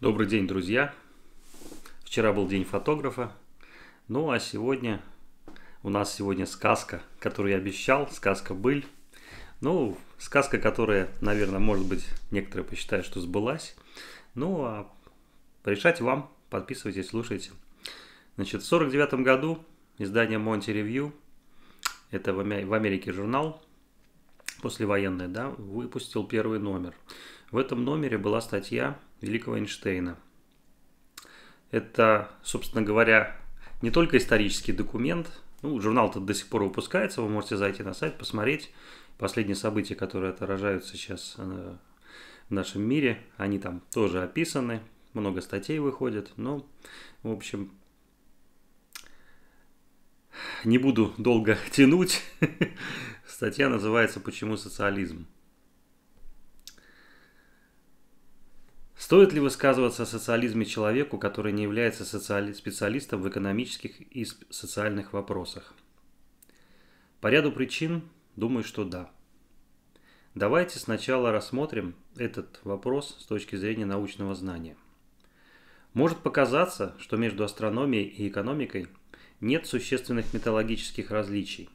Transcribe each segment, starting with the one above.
Добрый день, друзья! Вчера был день фотографа, ну а сегодня у нас сегодня сказка, которую я обещал, сказка «Быль». Ну, сказка, которая, наверное, может быть, некоторые посчитают, что сбылась. Ну, а решать вам, подписывайтесь, слушайте. Значит, в 49 году издание Монти Ревью, это в Америке журнал, послевоенный, да, выпустил первый номер – в этом номере была статья великого Эйнштейна. Это, собственно говоря, не только исторический документ, ну, журнал-то до сих пор выпускается, вы можете зайти на сайт, посмотреть последние события, которые отражаются сейчас э, в нашем мире. Они там тоже описаны, много статей выходит, но, в общем, не буду долго тянуть. Статья называется «Почему социализм?». Стоит ли высказываться о социализме человеку, который не является социали... специалистом в экономических и социальных вопросах? По ряду причин думаю, что да. Давайте сначала рассмотрим этот вопрос с точки зрения научного знания. Может показаться, что между астрономией и экономикой нет существенных металлогических различий.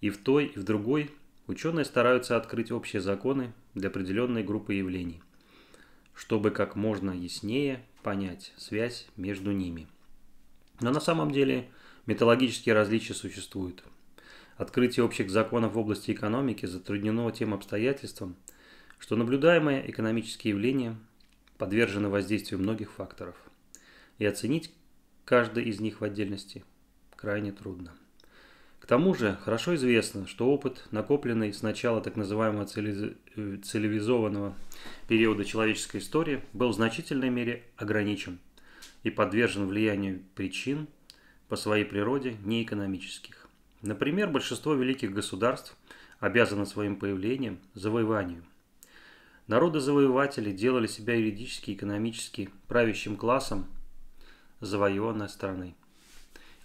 И в той, и в другой ученые стараются открыть общие законы для определенной группы явлений чтобы как можно яснее понять связь между ними. Но на самом деле металлогические различия существуют. Открытие общих законов в области экономики затруднено тем обстоятельством, что наблюдаемые экономические явления подвержены воздействию многих факторов, и оценить каждый из них в отдельности крайне трудно. К тому же хорошо известно, что опыт, накопленный с начала так называемого целевизованного периода человеческой истории, был в значительной мере ограничен и подвержен влиянию причин по своей природе неэкономических. Например, большинство великих государств обязано своим появлением завоеванию. Народы-завоеватели делали себя юридически и экономически правящим классом завоеванной страны.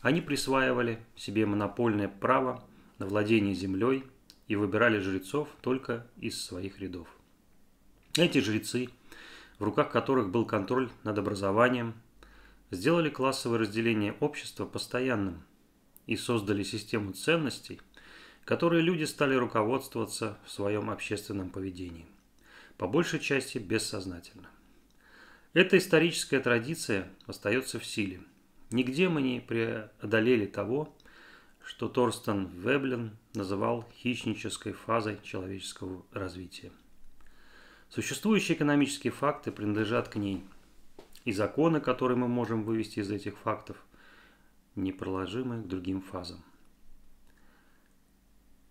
Они присваивали себе монопольное право на владение землей и выбирали жрецов только из своих рядов. Эти жрецы, в руках которых был контроль над образованием, сделали классовое разделение общества постоянным и создали систему ценностей, которые люди стали руководствоваться в своем общественном поведении, по большей части бессознательно. Эта историческая традиция остается в силе – Нигде мы не преодолели того, что Торстен Веблин называл хищнической фазой человеческого развития. Существующие экономические факты принадлежат к ней, и законы, которые мы можем вывести из этих фактов, непроложимы к другим фазам.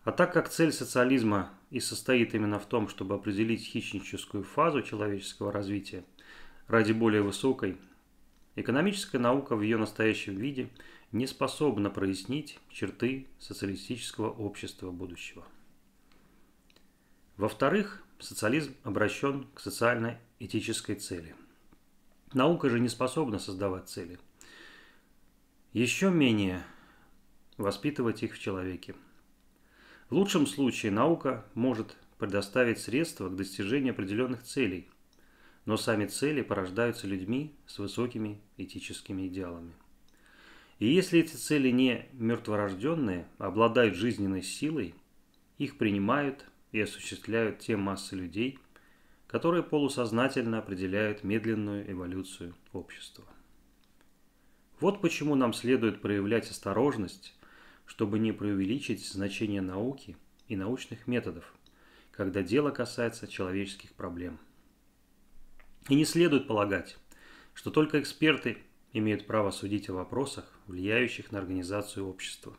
А так как цель социализма и состоит именно в том, чтобы определить хищническую фазу человеческого развития ради более высокой, Экономическая наука в ее настоящем виде не способна прояснить черты социалистического общества будущего. Во-вторых, социализм обращен к социально-этической цели. Наука же не способна создавать цели. Еще менее воспитывать их в человеке. В лучшем случае наука может предоставить средства к достижению определенных целей – но сами цели порождаются людьми с высокими этическими идеалами. И если эти цели не мертворожденные, а обладают жизненной силой, их принимают и осуществляют те массы людей, которые полусознательно определяют медленную эволюцию общества. Вот почему нам следует проявлять осторожность, чтобы не преувеличить значение науки и научных методов, когда дело касается человеческих проблем – и не следует полагать, что только эксперты имеют право судить о вопросах, влияющих на организацию общества.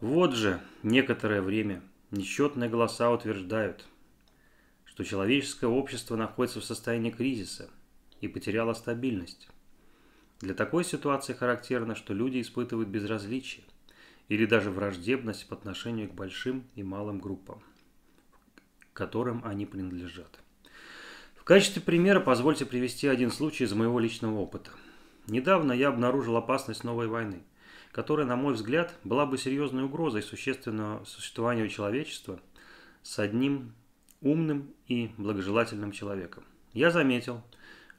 Вот же некоторое время несчетные голоса утверждают, что человеческое общество находится в состоянии кризиса и потеряло стабильность. Для такой ситуации характерно, что люди испытывают безразличие или даже враждебность по отношению к большим и малым группам, к которым они принадлежат качестве примера позвольте привести один случай из моего личного опыта. Недавно я обнаружил опасность новой войны, которая, на мой взгляд, была бы серьезной угрозой существенного существованию человечества с одним умным и благожелательным человеком. Я заметил,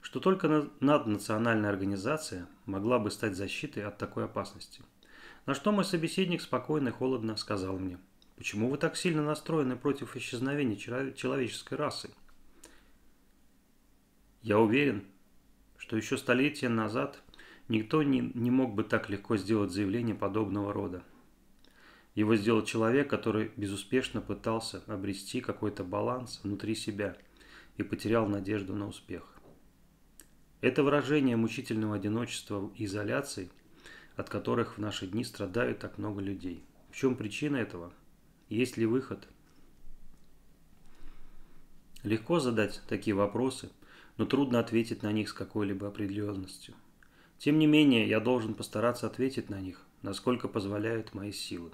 что только наднациональная организация могла бы стать защитой от такой опасности. На что мой собеседник спокойно и холодно сказал мне, «Почему вы так сильно настроены против исчезновения человеческой расы? Я уверен, что еще столетия назад никто не, не мог бы так легко сделать заявление подобного рода. Его сделал человек, который безуспешно пытался обрести какой-то баланс внутри себя и потерял надежду на успех. Это выражение мучительного одиночества и изоляции, от которых в наши дни страдают так много людей. В чем причина этого? Есть ли выход? Легко задать такие вопросы – но трудно ответить на них с какой-либо определенностью. Тем не менее, я должен постараться ответить на них, насколько позволяют мои силы.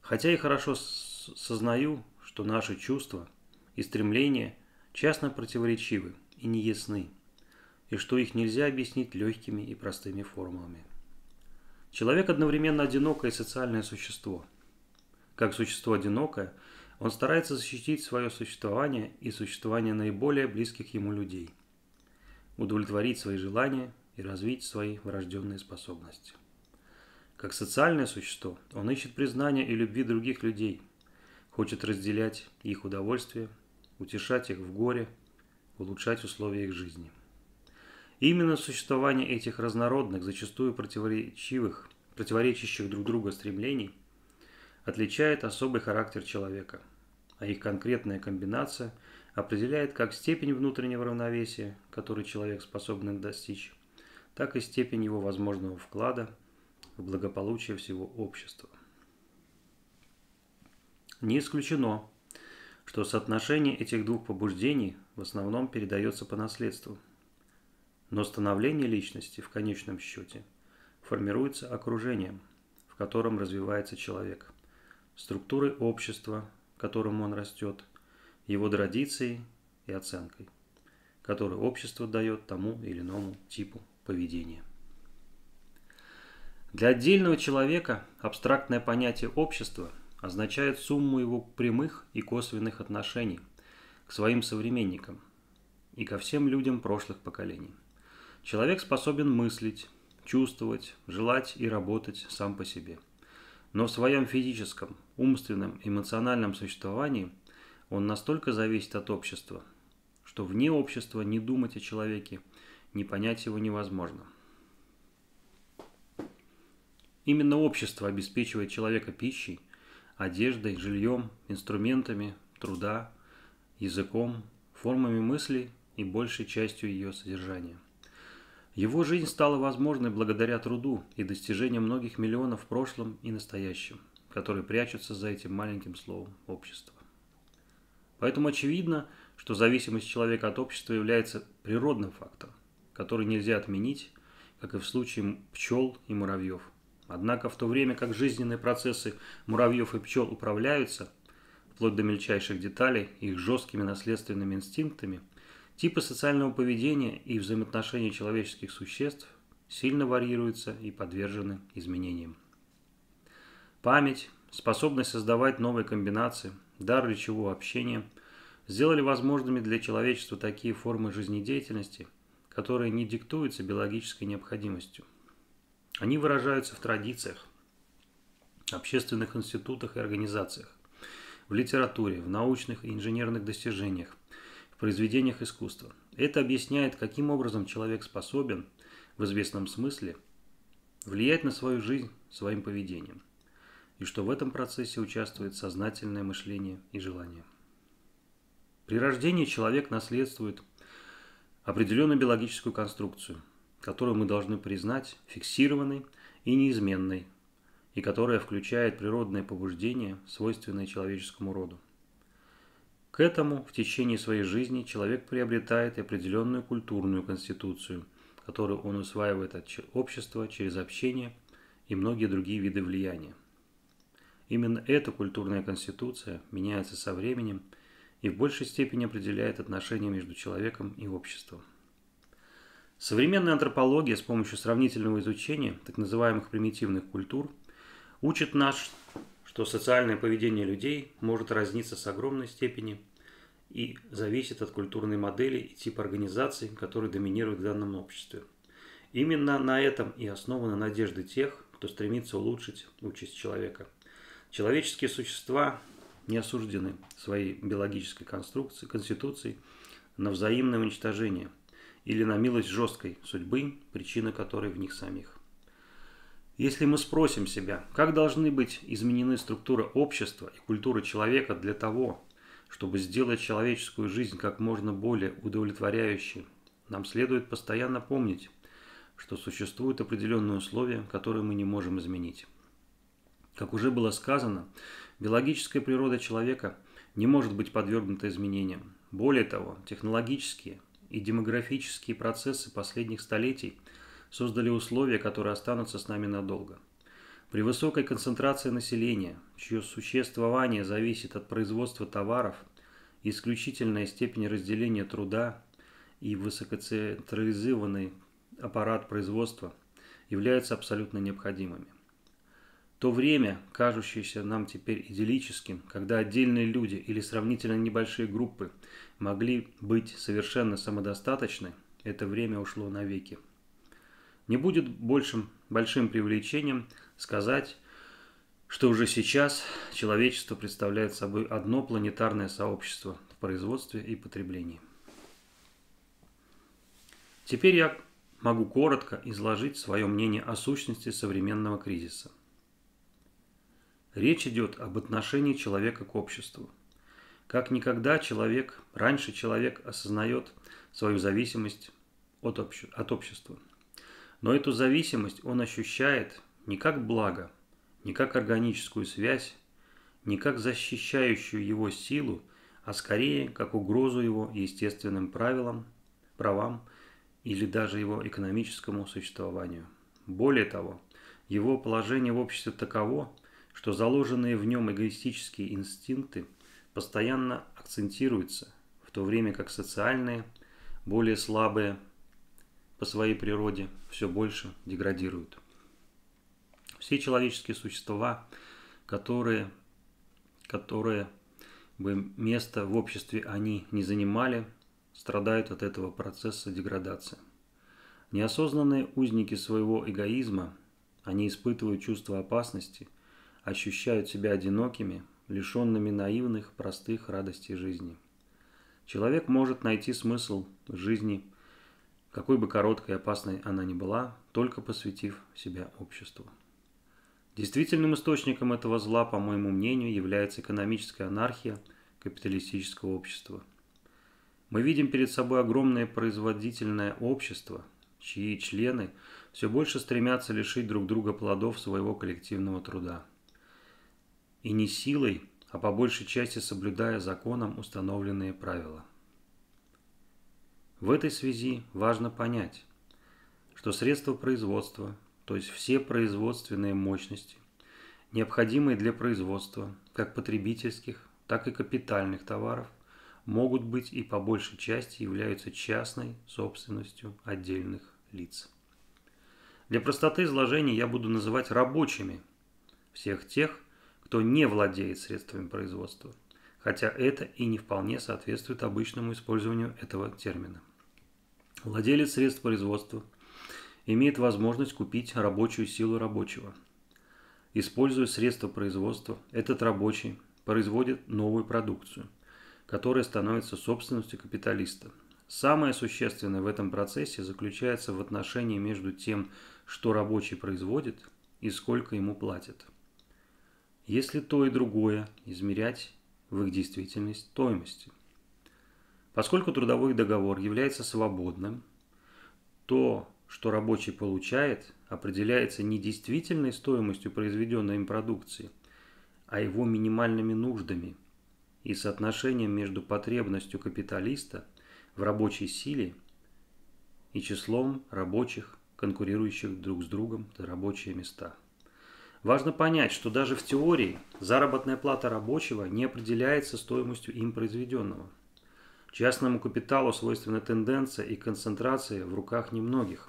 Хотя и хорошо сознаю, что наши чувства и стремления частно противоречивы и неясны, и что их нельзя объяснить легкими и простыми формулами. Человек одновременно одинокое и социальное существо. Как существо одинокое – он старается защитить свое существование и существование наиболее близких ему людей, удовлетворить свои желания и развить свои врожденные способности. Как социальное существо, он ищет признания и любви других людей, хочет разделять их удовольствие, утешать их в горе, улучшать условия их жизни. именно существование этих разнородных, зачастую противоречивых, противоречащих друг другу стремлений – отличает особый характер человека, а их конкретная комбинация определяет как степень внутреннего равновесия, который человек способен достичь, так и степень его возможного вклада в благополучие всего общества. Не исключено, что соотношение этих двух побуждений в основном передается по наследству. Но становление личности в конечном счете формируется окружением, в котором развивается человек структуры общества, в котором он растет, его традицией и оценкой, которую общество дает тому или иному типу поведения. Для отдельного человека абстрактное понятие общества означает сумму его прямых и косвенных отношений к своим современникам и ко всем людям прошлых поколений. Человек способен мыслить, чувствовать, желать и работать сам по себе – но в своем физическом, умственном, эмоциональном существовании он настолько зависит от общества, что вне общества не думать о человеке, не понять его невозможно. Именно общество обеспечивает человека пищей, одеждой, жильем, инструментами, труда, языком, формами мыслей и большей частью ее содержания. Его жизнь стала возможной благодаря труду и достижениям многих миллионов в прошлом и настоящем, которые прячутся за этим маленьким словом «общество». Поэтому очевидно, что зависимость человека от общества является природным фактором, который нельзя отменить, как и в случае пчел и муравьев. Однако в то время как жизненные процессы муравьев и пчел управляются, вплоть до мельчайших деталей, их жесткими наследственными инстинктами – Типы социального поведения и взаимоотношений человеческих существ сильно варьируются и подвержены изменениям. Память, способность создавать новые комбинации, дар речевого общения сделали возможными для человечества такие формы жизнедеятельности, которые не диктуются биологической необходимостью. Они выражаются в традициях, общественных институтах и организациях, в литературе, в научных и инженерных достижениях, в произведениях искусства. Это объясняет, каким образом человек способен, в известном смысле, влиять на свою жизнь своим поведением, и что в этом процессе участвует сознательное мышление и желание. При рождении человек наследствует определенную биологическую конструкцию, которую мы должны признать фиксированной и неизменной, и которая включает природное побуждение, свойственное человеческому роду. К этому в течение своей жизни человек приобретает определенную культурную конституцию, которую он усваивает от общества через общение и многие другие виды влияния. Именно эта культурная конституция меняется со временем и в большей степени определяет отношения между человеком и обществом. Современная антропология с помощью сравнительного изучения так называемых примитивных культур учит нас, что социальное поведение людей может разниться с огромной степенью и зависит от культурной модели и типа организации, которые доминируют в данном обществе. Именно на этом и основаны надежды тех, кто стремится улучшить участь человека. Человеческие существа не осуждены своей биологической конструкцией, конституцией на взаимное уничтожение или на милость жесткой судьбы, причина которой в них самих. Если мы спросим себя, как должны быть изменены структура общества и культура человека для того, чтобы сделать человеческую жизнь как можно более удовлетворяющей, нам следует постоянно помнить, что существуют определенные условия, которые мы не можем изменить. Как уже было сказано, биологическая природа человека не может быть подвергнута изменениям. Более того, технологические и демографические процессы последних столетий – создали условия, которые останутся с нами надолго. При высокой концентрации населения, чье существование зависит от производства товаров, исключительная степень разделения труда и высокоцентрализованный аппарат производства являются абсолютно необходимыми. То время, кажущееся нам теперь идиллическим, когда отдельные люди или сравнительно небольшие группы могли быть совершенно самодостаточны, это время ушло навеки. Не будет большим большим привлечением сказать, что уже сейчас человечество представляет собой одно планетарное сообщество в производстве и потреблении. Теперь я могу коротко изложить свое мнение о сущности современного кризиса. Речь идет об отношении человека к обществу. Как никогда человек, раньше человек осознает свою зависимость от, обще, от общества – но эту зависимость он ощущает не как благо, не как органическую связь, не как защищающую его силу, а скорее как угрозу его естественным правилам, правам или даже его экономическому существованию. Более того, его положение в обществе таково, что заложенные в нем эгоистические инстинкты постоянно акцентируются, в то время как социальные, более слабые по своей природе все больше деградируют. Все человеческие существа, которые, которые бы место в обществе они не занимали, страдают от этого процесса деградации. Неосознанные узники своего эгоизма, они испытывают чувство опасности, ощущают себя одинокими, лишенными наивных, простых радостей жизни. Человек может найти смысл жизни какой бы короткой и опасной она ни была, только посвятив себя обществу. Действительным источником этого зла, по моему мнению, является экономическая анархия капиталистического общества. Мы видим перед собой огромное производительное общество, чьи члены все больше стремятся лишить друг друга плодов своего коллективного труда. И не силой, а по большей части соблюдая законом установленные правила – в этой связи важно понять, что средства производства, то есть все производственные мощности, необходимые для производства как потребительских, так и капитальных товаров, могут быть и по большей части являются частной собственностью отдельных лиц. Для простоты изложения я буду называть рабочими всех тех, кто не владеет средствами производства, хотя это и не вполне соответствует обычному использованию этого термина. Владелец средств производства имеет возможность купить рабочую силу рабочего. Используя средства производства, этот рабочий производит новую продукцию, которая становится собственностью капиталиста. Самое существенное в этом процессе заключается в отношении между тем, что рабочий производит, и сколько ему платят. Если то и другое измерять в их действительной стоимости – Поскольку трудовой договор является свободным, то, что рабочий получает, определяется не действительной стоимостью произведенной им продукции, а его минимальными нуждами и соотношением между потребностью капиталиста в рабочей силе и числом рабочих, конкурирующих друг с другом за рабочие места. Важно понять, что даже в теории заработная плата рабочего не определяется стоимостью им произведенного – Частному капиталу свойственна тенденция и концентрация в руках немногих.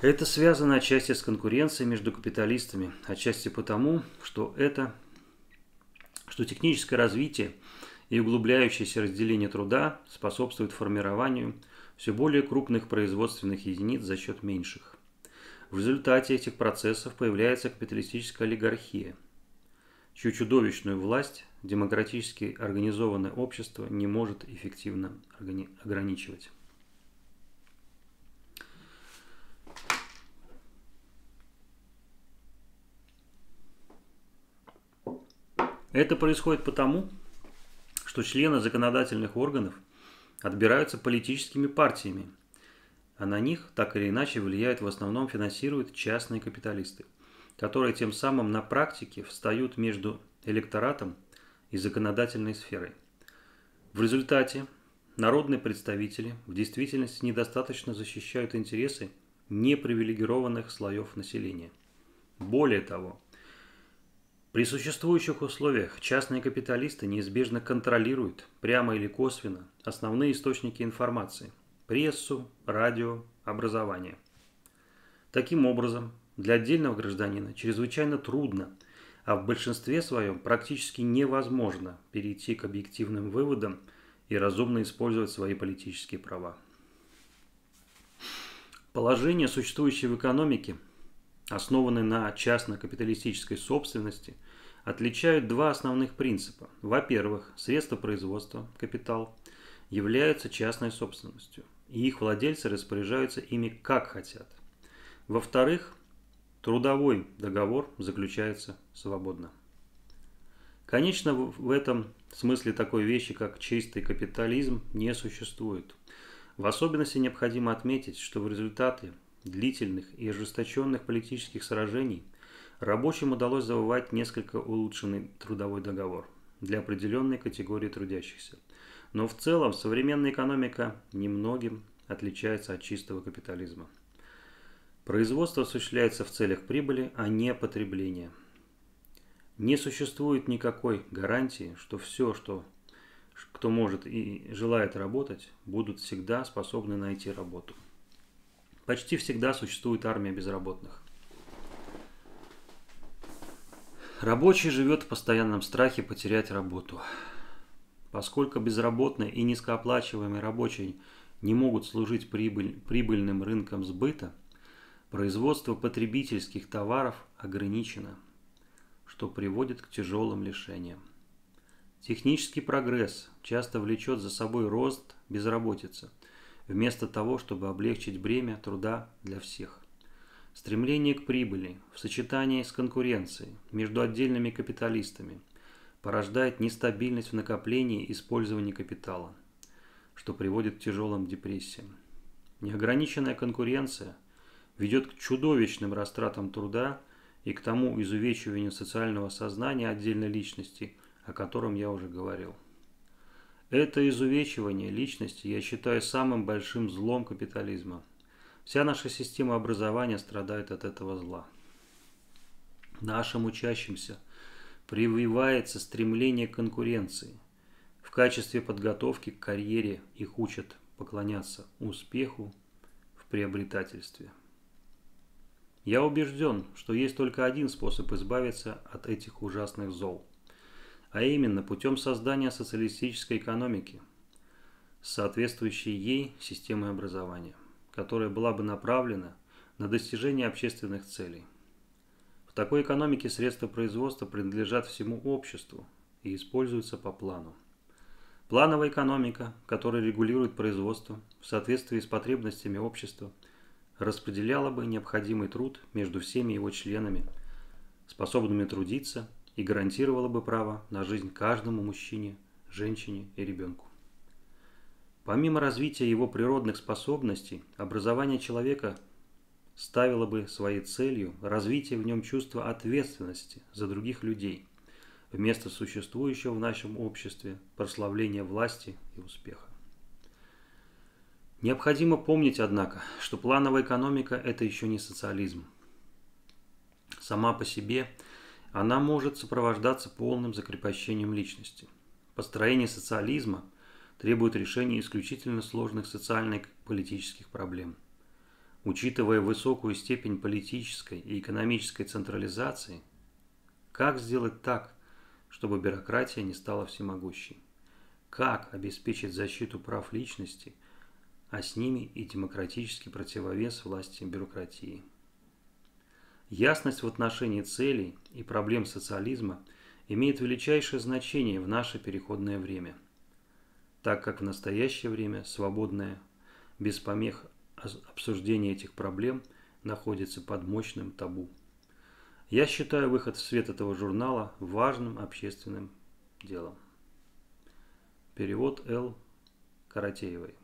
Это связано отчасти с конкуренцией между капиталистами, отчасти потому, что это что техническое развитие и углубляющееся разделение труда способствует формированию все более крупных производственных единиц за счет меньших. В результате этих процессов появляется капиталистическая олигархия, чью чудовищную власть демократически организованное общество не может эффективно ограничивать. Это происходит потому, что члены законодательных органов отбираются политическими партиями, а на них так или иначе влияет в основном финансируют частные капиталисты, которые тем самым на практике встают между электоратом и законодательной сферой. В результате народные представители в действительности недостаточно защищают интересы непривилегированных слоев населения. Более того, при существующих условиях частные капиталисты неизбежно контролируют, прямо или косвенно, основные источники информации – прессу, радио, образование. Таким образом, для отдельного гражданина чрезвычайно трудно а в большинстве своем практически невозможно перейти к объективным выводам и разумно использовать свои политические права. Положение, существующее в экономике, основанное на частно-капиталистической собственности, отличают два основных принципа. Во-первых, средства производства, капитал, являются частной собственностью, и их владельцы распоряжаются ими как хотят. Во-вторых, Трудовой договор заключается свободно. Конечно, в этом смысле такой вещи, как чистый капитализм, не существует. В особенности необходимо отметить, что в результате длительных и ожесточенных политических сражений рабочим удалось завоевать несколько улучшенный трудовой договор для определенной категории трудящихся. Но в целом современная экономика немногим отличается от чистого капитализма. Производство осуществляется в целях прибыли, а не потребления. Не существует никакой гарантии, что все, что кто может и желает работать, будут всегда способны найти работу. Почти всегда существует армия безработных. Рабочий живет в постоянном страхе потерять работу. Поскольку безработные и низкооплачиваемые рабочие не могут служить прибыль, прибыльным рынком сбыта, Производство потребительских товаров ограничено, что приводит к тяжелым лишениям. Технический прогресс часто влечет за собой рост безработицы, вместо того, чтобы облегчить бремя труда для всех. Стремление к прибыли в сочетании с конкуренцией между отдельными капиталистами порождает нестабильность в накоплении и использовании капитала, что приводит к тяжелым депрессиям. Неограниченная конкуренция ведет к чудовищным растратам труда и к тому изувечиванию социального сознания отдельной личности, о котором я уже говорил. Это изувечивание личности я считаю самым большим злом капитализма. Вся наша система образования страдает от этого зла. Нашим учащимся прививается стремление к конкуренции. В качестве подготовки к карьере их учат поклоняться успеху в приобретательстве. Я убежден, что есть только один способ избавиться от этих ужасных зол, а именно путем создания социалистической экономики соответствующей ей системы образования, которая была бы направлена на достижение общественных целей. В такой экономике средства производства принадлежат всему обществу и используются по плану. Плановая экономика, которая регулирует производство в соответствии с потребностями общества – распределяла бы необходимый труд между всеми его членами, способными трудиться, и гарантировала бы право на жизнь каждому мужчине, женщине и ребенку. Помимо развития его природных способностей, образование человека ставило бы своей целью развитие в нем чувства ответственности за других людей, вместо существующего в нашем обществе прославления власти и успеха. Необходимо помнить, однако, что плановая экономика – это еще не социализм. Сама по себе она может сопровождаться полным закрепощением личности. Построение социализма требует решения исключительно сложных социально-политических проблем. Учитывая высокую степень политической и экономической централизации, как сделать так, чтобы бюрократия не стала всемогущей? Как обеспечить защиту прав личности – а с ними и демократический противовес власти бюрократии. Ясность в отношении целей и проблем социализма имеет величайшее значение в наше переходное время, так как в настоящее время свободное, без помех обсуждение этих проблем находится под мощным табу. Я считаю выход в свет этого журнала важным общественным делом. Перевод Л. Каратеевой.